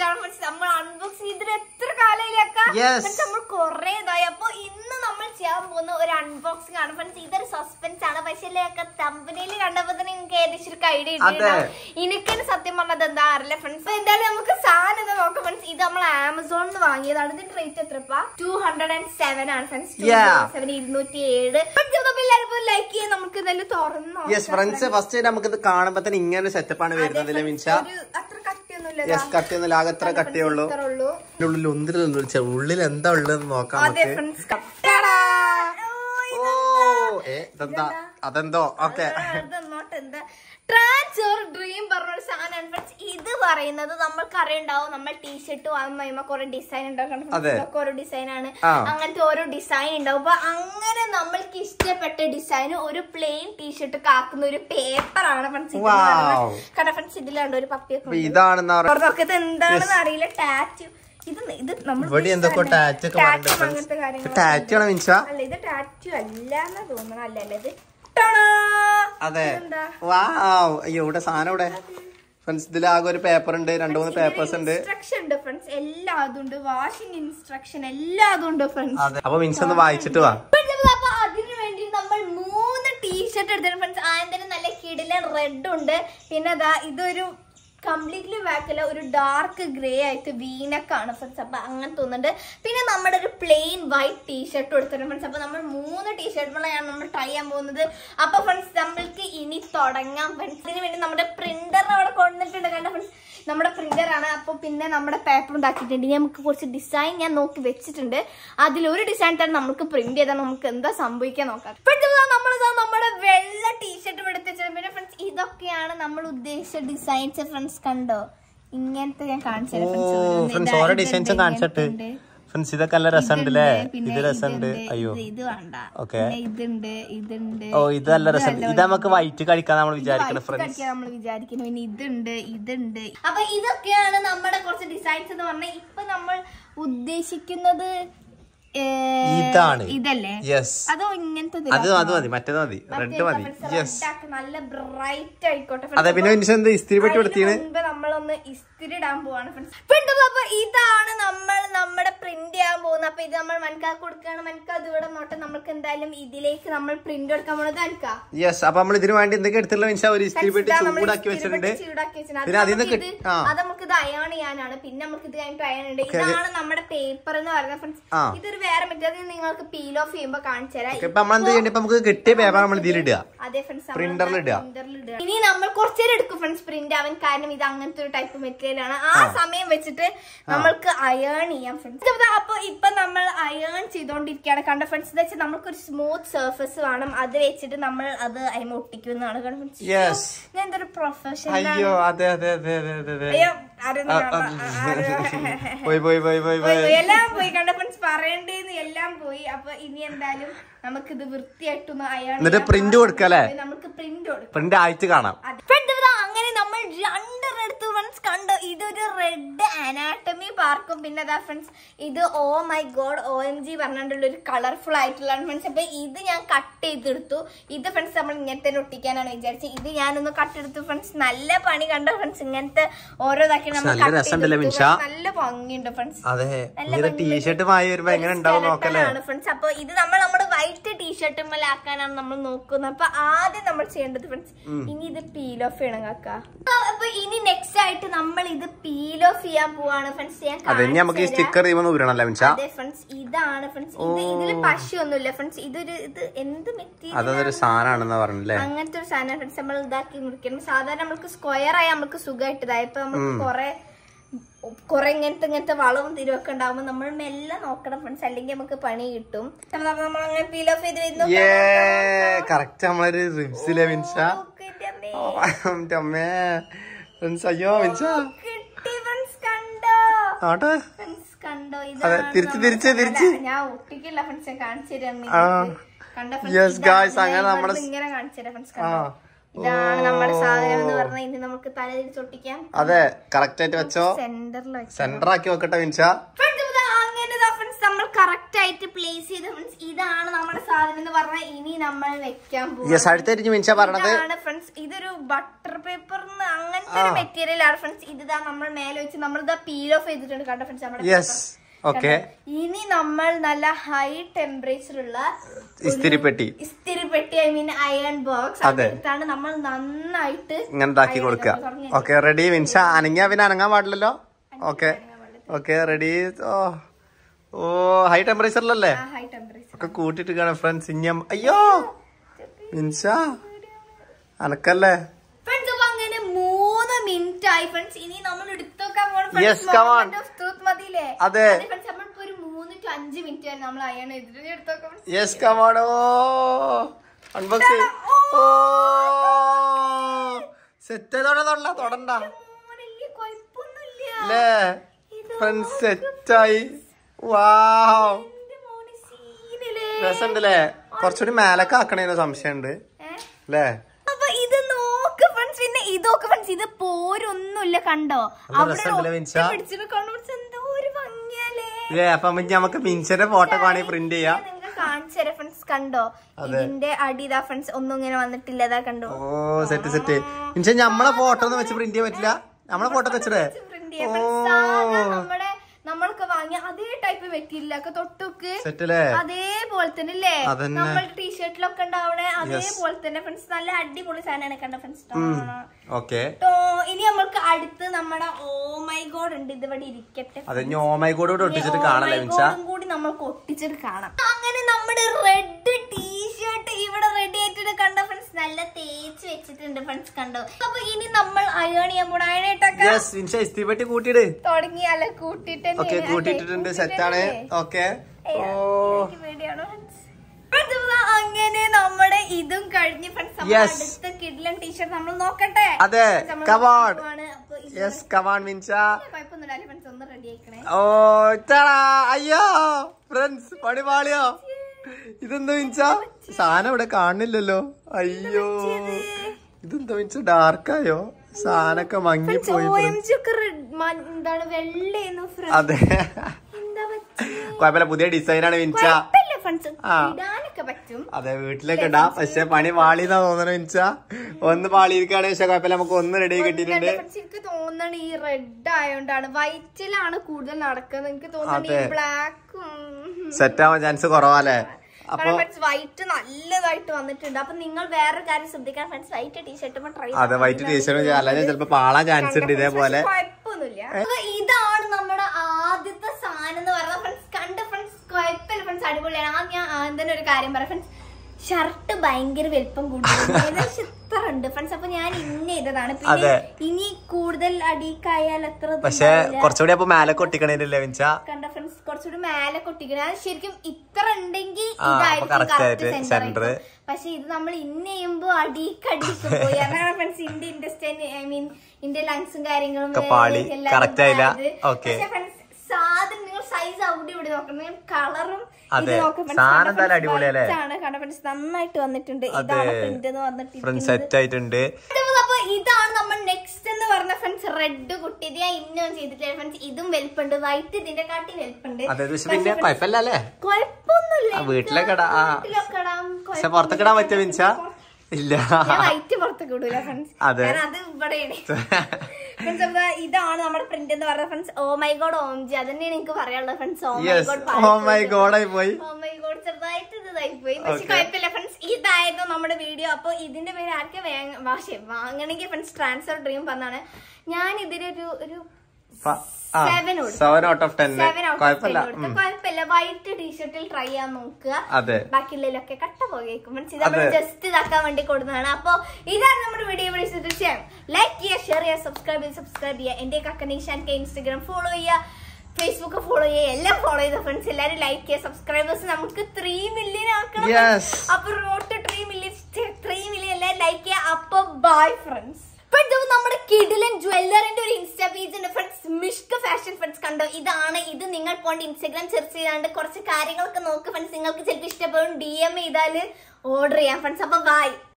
നമ്മൾ എത്ര ഇന്ന് നമ്മൾ ചെയ്യാൻ പോകുന്ന ഒരു അൺബോക്സിംഗ് ആണ് ഫ്രണ്ട്സ് സസ്പെൻസ് ആണ് തമ്പനയിൽ കണ്ടപ്പോ തന്നെ നിങ്ങൾക്ക് ഐഡിയ സത്യം എന്താ ഫ്രണ്ട്സ് എന്തായാലും നമുക്ക് സാധനം ഫ്രണ്ട്സ് ഇത് നമ്മൾ ആമസോണിൽ വാങ്ങിയതാണ് ഇതിന്റെ റേറ്റ് എത്ര ഫ്രണ്ട്സ് നമുക്ക് ഫസ്റ്റ് ഇത് തന്നെ ഇങ്ങനെ സെറ്റപ്പ് ആണ് വരുന്നത് കട്ടിയൊന്നുമില്ല അകത്ര കട്ടിയേ ഉള്ളൂ ഉള്ളിൽ ഒന്നിലൊന്നും ഉള്ളിൽ എന്താ ഉള്ളതെന്ന് നോക്കാം അതെന്തോ ഓക്കെ ട്രാൻസ് ഡ്രീം പറഞ്ഞൊരു സാധനമാണ് ഫ്രണ്ട്സ് ഇത് പറയുന്നത് നമ്മൾക്ക് അറിയണ്ടാവും നമ്മൾ ടീഷർട്ട് വാങ്ങുമ്പോൾ കൊറേ ഡിസൈൻ ഉണ്ടാവും ഓരോ ഡിസൈൻ ആണ് അങ്ങനത്തെ ഓരോ ഡിസൈൻ ഉണ്ടാവും അപ്പൊ അങ്ങനെ നമ്മൾക്ക് ഇഷ്ടപ്പെട്ട ഡിസൈൻ ഒരു പ്ലെയിൻ ടീഷർട്ട് കാക്കുന്ന ഒരു പേപ്പർ ആണ് ഫ്രണ്ട്സ് കാരണം ഫ്രണ്ട്സ് ഇതിലുണ്ട് ഒരു പപ്പിയൊക്കെ ഇതാണ് എന്താണെന്ന് അറിയില്ല ടാറ്റു ഇവിടെ ഇത് നമ്മൾ ടാറ്റു കാര്യങ്ങൾ ടാറ്റു അല്ല ഇത് ടാറ്റു അല്ല എന്ന് തോന്നണം അല്ലല്ലേ ഇത് അതെ വാവ് അയ്യോ ഇവിടെ സാധനം ഇവിടെ ഫ്രണ്ട്സ് ഇതിൽ ആകെ ഒരു പേപ്പർ ഉണ്ട് രണ്ട് മൂന്ന് പേപ്പേഴ്സ് ഉണ്ട് ഇൻസ്ട്രക്ഷൻ ഉണ്ട് ഫ്രണ്ട്സ് വാഷിംഗ് ഇൻസ്ട്രക്ഷൻ ഫ്രണ്ട്സ് അതെ അപ്പൊ മിൻസ് ഒന്ന് വായിച്ചിട്ട് വാ അതിനു വേണ്ടി നമ്മൾ മൂന്ന് ടീഷർട്ട് എടുത്തിട്ടുണ്ട് ഫ്രണ്ട്സ് ആദ്യം നല്ല കിടിലൻ റെഡ് ഉണ്ട് പിന്നെ അതാ ഇതൊരു കംപ്ലീറ്റ്ലി വാക്കല ഒരു ഡാർക്ക് ഗ്രേ ആയിട്ട് വീനക്കാണ് ഫ്രണ്ട്സ് അപ്പൊ അങ്ങനെ തോന്നുന്നുണ്ട് പിന്നെ നമ്മുടെ ഒരു പ്ലെയിൻ വൈറ്റ് ടീഷർട്ട് കൊടുത്തിട്ടുണ്ട് ഫ്രണ്ട്സ് അപ്പൊ നമ്മൾ മൂന്ന് ടീഷർട്ടുകളാണ് നമ്മൾ ട്രൈ ചെയ്യാൻ പോകുന്നത് അപ്പോൾ ഫ്രണ്ട്സ് നമ്മൾക്ക് ഇനി തുടങ്ങാം ഫ്രണ്ട്സ് വേണ്ടി നമ്മുടെ പ്രിന്റർ അവിടെ കൊണ്ടിട്ടുണ്ട് നമ്മുടെ പ്രിന്ററാണ് അപ്പോൾ പിന്നെ നമ്മുടെ പേപ്പർ ഉണ്ടാക്കിയിട്ടുണ്ട് നമുക്ക് കുറച്ച് ഡിസൈൻ ഞാൻ നോക്കി വെച്ചിട്ടുണ്ട് അതിലൊരു ഡിസൈൻ തന്നെ നമുക്ക് പ്രിന്റ് ചെയ്താൽ നമുക്ക് എന്താ സംഭവിക്കാൻ നോക്കാം നമ്മളിതാ നമ്മുടെ വെള്ള ടീഷർട്ട് എടുത്തിട്ട് പിന്നെ ഫ്രണ്ട്സ് ഇതൊക്കെയാണ് നമ്മൾ ഉദ്ദേശിച്ച ഡിസൈൻസ് ഫ്രണ്ട്സ് കണ്ടോ ഇങ്ങനത്തെ ഞാൻ കാണിച്ചു ഫ്രണ്ട്സ് ഇതൊക്കെ നല്ല അല്ലേ ഇത് രസമുണ്ട് അയ്യോ ഓക്കെ ഓ ഇത് നല്ല രസം ഇത് നമുക്ക് വൈറ്റ് കഴിക്കാൻ നമ്മൾ വിചാരിക്കണം ഫ്രണ്ട്സ് നമ്മൾ ഇതുണ്ട് ഇതുണ്ട് അപ്പൊ ഇതൊക്കെയാണ് നമ്മുടെ കുറച്ച് ഡിസൈൻസ് എന്ന് പറഞ്ഞാൽ ഇപ്പൊ നമ്മൾ ഉദ്ദേശിക്കുന്നത് ഇതാണ് ഇതല്ലേ യെസ് അതോ ഇങ്ങനത്തെ അത് അത് മതി മറ്റേത് മതി റെഡ് മതി യെസ് നല്ല ബ്രൈറ്റ് ആയിക്കോട്ടെ അതെ പിന്നെ ഇസ്തിരി പെട്ടി കൊടുത്തിയാണ് നമ്മളൊന്ന് ഇസ്തിരി ഇടാൻ പോവാണ് ഫ്രണ്ട്സ് അപ്പൊ ഇതാണ് നമ്മൾ നമ്മുടെ പ്രിന്റ് ചെയ്യാൻ പോകുന്നത് അപ്പൊ ഇത് നമ്മൾ മനക്കാ കൊടുക്കുകയാണ് മനക്കാ ഇവിടെ നോട്ടെ നമ്മൾക്ക് എന്തായാലും ഇതിലേക്ക് നമ്മൾ പ്രിന്റ് എടുക്കാൻ പോണത് യെസ് അപ്പൊ നമ്മൾ ഇതിനു വേണ്ടി എന്തൊക്കെ എടുത്തുള്ള ഒരു ചൂടാക്കി വെച്ചിട്ടുണ്ട് പിന്നെ അത് നമുക്ക് ഇത് അയൺ ചെയ്യാനാണ് പിന്നെ നമുക്ക് ഇത് കഴിഞ്ഞിട്ട് അയൺ ഉണ്ട് ഇതാണ് നമ്മുടെ പേപ്പർ എന്ന് പറയുന്നത് ഫ്രണ്ട്സ് ഇതൊരു വേറെ മറ്റേ നിങ്ങൾക്ക് പീൽ ഓഫ് ചെയ്യുമ്പോൾ കാണിച്ചു തരാം നമുക്ക് പേപ്പർ നമ്മൾ അതെ ഫ്രണ്ട്സ് പ്രിന്ററിലിടുക ഇനി നമ്മൾ കുറച്ചേരം എടുക്കും ഫ്രണ്ട്സ് പ്രിന്റ് ആവാൻ കാരണം ഇത് അങ്ങനത്തെ ഒരു ടൈപ്പ് മെറ്റീരിയൽ ആണ് ആ സമയം വെച്ചിട്ട് നമ്മൾക്ക് അയേൺ ചെയ്യാം ഫ്രണ്ട്സ് അപ്പൊ ഇപ്പൊ നമ്മൾ അയേൺ ചെയ്തോണ്ടിരിക്കുകയാണ് കണ്ട ഫ്രണ്ട്സ് വെച്ചാൽ നമ്മൾക്ക് ഒരു സ്മൂത്ത് സർഫസ് വേണം അത് വെച്ചിട്ട് നമ്മൾ അത് അതിമ ഒട്ടിക്കുന്നതാണ് ഞാൻ എന്തൊരു പ്രൊഫഷൻ അയ്യോ അതെ അതെ അതെ അതെ അതെ എല്ലാം പോയി കണ്ട ഫ്രണ്ട്സ് പറയണ്ടേന്ന് എല്ലാം പോയി അപ്പൊ ഇനി എന്തായാലും നമുക്കിത് വൃത്തിയായിട്ടൊന്ന് അയാൾ പ്രിന്റ് കൊടുക്കല്ലേ നമുക്ക് പ്രിന്റ് പ്രിന്റ് പ്രിന്റ് അയച്ചു കാണാം അങ്ങനെ നമ്മൾ രണ്ട് റെഡ് ഫ്രണ്ട്സ് കണ്ടു ഇതൊരു റെഡ് അനാട്ടമി പാർക്കും പിന്നെ അതാ ഫ്രണ്ട്സ് ഇത് oh my God O M G പറഞ്ഞിട്ടുള്ള ഒരു കളർഫുൾ ആയിട്ടുള്ളതാണ് ഫ്രണ്ട്സ് അപ്പൊ ഇത് ഞാൻ കട്ട് ചെയ്തെടുത്തു ഇത് ഫ്രണ്ട്സ് നമ്മൾ ഇങ്ങനത്തെ ഒട്ടിക്കാനാണ് വിചാരിച്ചത് ഇത് ഞാനൊന്ന് കട്ട് എടുത്തു ഫ്രണ്ട്സ് നല്ല പണി കണ്ടോ ഫ്രണ്ട്സ് ഇങ്ങനത്തെ ഓരോതാക്കി നമ്മൾ നല്ല ഭംഗിയുണ്ട് ഫ്രണ്ട്സ് നല്ല ടീഷർട്ട് ഫ്രണ്ട്സ് അപ്പൊ ഇത് നമ്മൾ നമ്മുടെ വൈറ്റ് ടീഷർട്ടുമ്മലാക്കാനാണ് നമ്മൾ നോക്കുന്നത് അപ്പൊ ആദ്യം നമ്മൾ ചെയ്യേണ്ടത് ഫ്രണ്ട്സ് ഇനി ഇത് പീൽ ഓഫ് ചെയ്യണം അപ്പൊ ഇനി നെക്സ്റ്റ് ആയിട്ട് നമ്മൾ ഇത് പീൽ ഓഫ് ചെയ്യാൻ പോവാണ് ഫ്രണ്ട്സ് ഞാൻ നമുക്ക് ഈ സ്റ്റിക്കർ അതെ ഫ്രണ്ട്സ് ഇതാണ് ഫ്രണ്ട്സ് ഇത് ഇതില് പശയൊന്നുമില്ല ഫ്രണ്ട്സ് ഇതൊരു ഇത് എന്ത് മെറ്റീരിയൽ സാധനമാണെന്ന് പറഞ്ഞില്ലേ അങ്ങനത്തെ ഒരു സാധനം ഫ്രണ്ട്സ് നമ്മൾ ഇതാക്കി മുറിക്കണം സാധാരണ നമുക്ക് സ്ക്വയർ ആയി നമുക്ക് സുഖമായിട്ട് ഇതായി നമുക്ക് കൊറേ കുറെ ഇങ്ങനത്തെ ഇങ്ങനത്തെ വളവും തിരുവൊക്കെ ഉണ്ടാവുമ്പോ നമ്മൾ മെല്ലെ നോക്കണം ഫ്രണ്ട്സ് അല്ലെങ്കിൽ നമുക്ക് പണി കിട്ടും നമ്മൾ അങ്ങനെ പീൽ ഓഫ് ചെയ്ത് വരുന്നു കറക്റ്റ് നമ്മളൊരു oh, oh, റിബ്സിലെ അമ്മേ ഫ്രണ്ട്സ് അയ്യോ oh, ഞാൻ ഒട്ടിക്കില്ല ഫ്രണ്ട്സ് കാണിച്ചു തരാം ഫ്രണ്ട്സ് ഇങ്ങനെ കാണിച്ചു തരാം ഇതാണ് നമ്മുടെ സാധനം എന്ന് നമുക്ക് അതെ കറക്റ്റ് ആയിട്ട് വെച്ചോ സെന്റർ ആക്കി വെക്കട്ടെ വിൻസ നമ്മൾ ഫ്രണ്ട്സ് ഇതാണ് നമ്മുടെ സാധനം എന്ന് പറഞ്ഞാൽ ഇനി നമ്മൾ വെക്കാൻ പോകുന്നത് ഫ്രണ്ട്സ് ഇതൊരു ബട്ടർ പേപ്പർ അങ്ങനത്തെ മെറ്റീരിയൽ ആണ് ഫ്രണ്ട്സ് ഇതാ നമ്മൾ മേലെ വെച്ച് നമ്മളിതാ പീൽ ഓഫ് ചെയ്തിട്ടുണ്ട് കണ്ടോ ഫ്രണ്ട്സ് നമ്മുടെ ഓക്കെ ഇനി നമ്മൾ നല്ല ഹൈ ടെമ്പറേച്ചറുള്ള ഇസ്തിരിപ്പെട്ടി ഇസ്തിരിപ്പെട്ടി ഐ മീൻ അയൺ ബോക്സ് അതെ നമ്മൾ നന്നായിട്ട് ഇങ്ങനെ ഇതാക്കി കൊടുക്കുക ഓക്കെ റെഡി മീൻസ് അനങ്ങിയാ പിന്നെ അനങ്ങാൻ പാടില്ലല്ലോ okay okay ready oh oh high ടെമ്പറേച്ചറിലല്ലേ ഒക്കെ കൂട്ടിട്ട് കാണാം ഫ്രണ്ട്സ് ഇഞ്ഞം അയ്യോ മിൻഷ അനക്കല്ലേ അങ്ങനെ മൂന്ന് മിനിറ്റ് ആയി ഫ്രണ്ട്സ് ഇനി നമ്മൾ എടുത്തോക്കാൻ പോകണം അതെ യെസ് കമാണോ അൺബോക്സ് ഓ സെറ്റ് തൊടണ്ട തൊടണ്ട അല്ലേ ഫ്രണ്ട്സ് സെറ്റായി വാവ് ഫ്രണ്ട്സ് കുറച്ചുകൂടി മേലൊക്കെ ആക്കണേനോ സംശയമുണ്ട് ഇത് പോരൊന്നുമില്ല കണ്ടോ അവിടെ പിടിച്ചിട്ട് അല്ലേ അപ്പൊ നമുക്ക് മിൻസിന്റെ ഫോട്ടോ വേണമെങ്കിൽ പ്രിന്റ് ചെയ്യാം ഫ്രണ്ട്സ് നമ്മളെ ഫോട്ടോ ഒന്നും വെച്ച് പ്രിന്റ് ചെയ്യാൻ പറ്റില്ല നമ്മളെ ഫോട്ടോ വെച്ചിടേ ഓ നമ്മൾക്ക് വാങ്ങിയ അതേ ടൈപ്പ് മെറ്റീരിയലൊക്കെ തൊട്ടൊക്കെ അതേപോലെ തന്നെ നമ്മൾ ടീഷർട്ടിലൊക്കെ ഉണ്ടാവണേ അതേപോലെ തന്നെ ഫ്രണ്ട്സ് നല്ല അടിപൊളി സാധനമാണ് കണ്ട ഫ്രണ്ട്സ് ഓക്കെ ഇനി നമ്മൾക്ക് അടുത്ത് നമ്മുടെ ഓ ഉണ്ട് ഇരിക്കട്ടെ കൂടി ഒട്ടിച്ചിട്ട് കാണാം അങ്ങനെ നമ്മുടെ റെഡ് ടീഷർട്ട് ഇവിടെ റെഡി ആയിട്ട് ഫ്രണ്ട്സ് നല്ല തേച്ച് വെച്ചിട്ടുണ്ട് ഫ്രണ്ട്സ് കണ്ടോ അപ്പൊ ഇനി നമ്മൾ അയേൺ ചെയ്യാൻ പോണ അയണായിട്ടൊക്കെ കൂട്ടിയിട്ട് സെറ്റാണ് ഓ അങ്ങനെ നമ്മുടെ ഇതും കഴിഞ്ഞ് ഫ്രണ്ട്സ് അടുത്ത കിഡ്ലൻ ടീഷർട്ട് നമ്മൾ നോക്കട്ടെ അതെ കവാഡ് യെസ് കമാൺ മിൻസ ഓ അയ്യോ ഫ്രണ്ട്സ് പണിപാളിയോ ഇതെന്താ മിൻസ സാധനം ഇവിടെ കാണുന്നില്ലല്ലോ അയ്യോ ഇതെന്താ മിൻസ ഡാർക്കായോ സാധനമൊക്കെ മങ്ങിപ്പോയി അതെ കൊഴപ്പില്ല പുതിയ ഡിസൈനാണ് മിൻസ അതെ വീട്ടിലൊക്കെ ഇടാം പക്ഷെ പണി പാളിന്നാ തോന്നണ വെച്ചാ ഒന്ന് പാളിയിരിക്കുകയാണെങ്കിൽ പക്ഷെ കുഴപ്പമില്ല നമുക്ക് ഒന്ന് റെഡി കിട്ടിയിട്ടുണ്ട് എനിക്ക് തോന്നണ ഈ റെഡ് ആയോണ്ടാണ് വൈറ്റിലാണ് കൂടുതൽ നടക്കുന്നത് എനിക്ക് തോന്നുന്നത് ബ്ലാക്കും സെറ്റ് ആവാൻ ചാൻസ് കുറവാല്ലേ വൈറ്റ് നല്ലതായിട്ട് വന്നിട്ടുണ്ട് അപ്പൊ നിങ്ങൾ വേറെ കാര്യം ശ്രദ്ധിക്കാൻ ഫ്രണ്ട്സ് വൈറ്റ് ടീഷർട്ടും ട്രൈ അതെ വൈറ്റ് ടീഷർട്ടും അല്ലെങ്കിൽ ചിലപ്പോ പാളാൻ ചാൻസ് ഉണ്ട് ഇതേപോലെ ഇതാണ് നമ്മുടെ ആദ്യത്തെ സാധനം എന്ന് ഫ്രണ്ട്സ് കണ്ട ഫ്രണ്ട്സ് കുഴപ്പമില്ല അടിപൊളിയാണ് ആ ഞാൻ ആദ്യം ഒരു കാര്യം പറയാം ഫ്രണ്ട്സ് ഷർട്ട് ഭയങ്കര വലിപ്പം കൂടുതൽ ഉണ്ട് ഫ്രണ്ട്സ് അപ്പൊ ഞാൻ ഇന്ന ചെയ്തതാണ് ഇനി കൂടുതൽ അടീക്കായാൽ എത്ര പക്ഷേ കുറച്ചുകൂടി അപ്പൊ മേലെ കൊട്ടിക്കണേലല്ലേ കണ്ട ഫ്രണ്ട്സ് കുറച്ചുകൂടി മേലെ കൊട്ടിക്കണേ അത് ശരിക്കും ഇത്ര ഉണ്ടെങ്കിൽ ഇതായിരിക്കും സെന്റർ പക്ഷെ ഇത് നമ്മൾ ഇന്ന് ചെയ്യുമ്പോ അടീക്കടിക്ക് friends India industry I mean India ലങ്സും കാര്യങ്ങളും പക്ഷെ ഫ്രണ്ട്സ് സാധനം നിങ്ങൾ സൈസ് അവിടെ ഇവിടെ നോക്കണം കളറും കണ്ടപ്പൻസ് നന്നായിട്ട് വന്നിട്ടുണ്ട് ഇതാണ് പ്രിന്റ് എന്ന് സെറ്റ് ആയിട്ടുണ്ട് അപ്പൊ ഇതാണ് നമ്മൾ നെക്സ്റ്റ് എന്ന് പറഞ്ഞ ഫ്രണ്ട്സ് റെഡ് കുട്ടി ഇത് ഞാൻ ഇന്നും ചെയ്തിട്ടില്ല ഫ്രണ്ട്സ് ഇതും വലിപ്പുണ്ട് വൈറ്റ് ഇതിന്റെ കാട്ടി വലിപ്പുണ്ട് കുഴപ്പമൊന്നുമില്ല വീട്ടിലൊക്കെ പക്ഷെ പുറത്തൊക്കെ ഇടാൻ പറ്റുമോ ഇല്ല വൈറ്റ് പുറത്തൊക്കെ ഇടൂല ഫ്രണ്ട്സ് അത് ഇവിടെയാണ് ഫ്രണ്ട്സ് ഇതാണ് നമ്മുടെ പ്രിന്റ് എന്ന് പറഞ്ഞ friends oh my God O M G അത് തന്നെയാണ് എനിക്ക് പറയാനുള്ളത് friends oh my God oh my God ആയി പോയി ഓ മൈ ഗോഡ് ചെറുതായിട്ട് ഇതായി പോയി പക്ഷെ കുഴപ്പമില്ല ഫ്രണ്ട്സ് ഇതായിരുന്നു നമ്മുടെ വീഡിയോ അപ്പൊ ഇതിന്റെ പേര് ആർക്കെ വാങ്ങണമെങ്കിൽ ഫ്രണ്ട്സ് ട്രാൻസ്ഫർ ഡ്രീം പറഞ്ഞാണ് ഞാൻ ഇതിലൊരു ഒരു സെവൻ ഔട്ട് ഓഫ് ടെൻ കുഴപ്പമില്ല വൈറ്റ് ടീഷർട്ടിൽ ട്രൈ ചെയ്യാൻ നോക്കുക അതെ ബാക്കിയുള്ളതിലൊക്കെ കട്ട പോയേക്കും മനസ്സിലായി ജസ്റ്റ് ഇതാക്കാൻ വേണ്ടി കൊടുക്കുന്നതാണ് അപ്പൊ ഇതാണ് നമ്മുടെ വീഡിയോ വിളിച്ചത് തീർച്ചയായും ലൈക്ക് ചെയ്യുക ഷെയർ ചെയ്യുക സബ്സ്ക്രൈബ് ചെയ്യുക സബ്സ്ക്രൈബ് ചെയ്യുക എന്റെ കക്കനീഷാൻക്ക് ഇൻസ്റ്റഗ്രാം ഫോളോ ചെയ്യുക ഫേസ്ബുക്ക് ഫോളോ ചെയ്യുക എല്ലാം ഫോളോ ചെയ്ത ഫ്രണ്ട്സ് എല്ലാരും ലൈക്ക് ചെയ്യുക സബ്സ്ക്രൈബേഴ്സ് നമുക്ക് ത്രീ മില്യൺ ആക്കണം അപ്പൊ റോട്ട് ത്രീ മില്യൺ ത്രീ മില്യൺ എല്ലാം ലൈക്ക് ചെയ്യുക അപ്പൊ ബൈ ഫ്രണ്ട്സ് ഇപ്പൊ നമ്മുടെ കിഡിലൻ ജ്വല്ലറിന്റെ ഒരു ഇൻസ്റ്റാ പേജ് ഉണ്ട് ഫ്രണ്ട്സ് ഫാഷൻ ഫ്രണ്ട്സ് കണ്ടോ ഇതാണ് ഇത് നിങ്ങൾ പോണ്ട് ഇൻസ്റ്റാഗ്രാം സെർച്ച് ചെയ്താണ്ട് കുറച്ച് കാര്യങ്ങളൊക്കെ നോക്ക് ഫ്രണ്ട്സ് നിങ്ങൾക്ക് ചിലപ്പോൾ ഇഷ്ടപ്പെടും ഡി എം ചെയ്താൽ ഓർഡർ ചെയ്യാം ഫ്രണ്ട്സ് അപ്പം ബൈ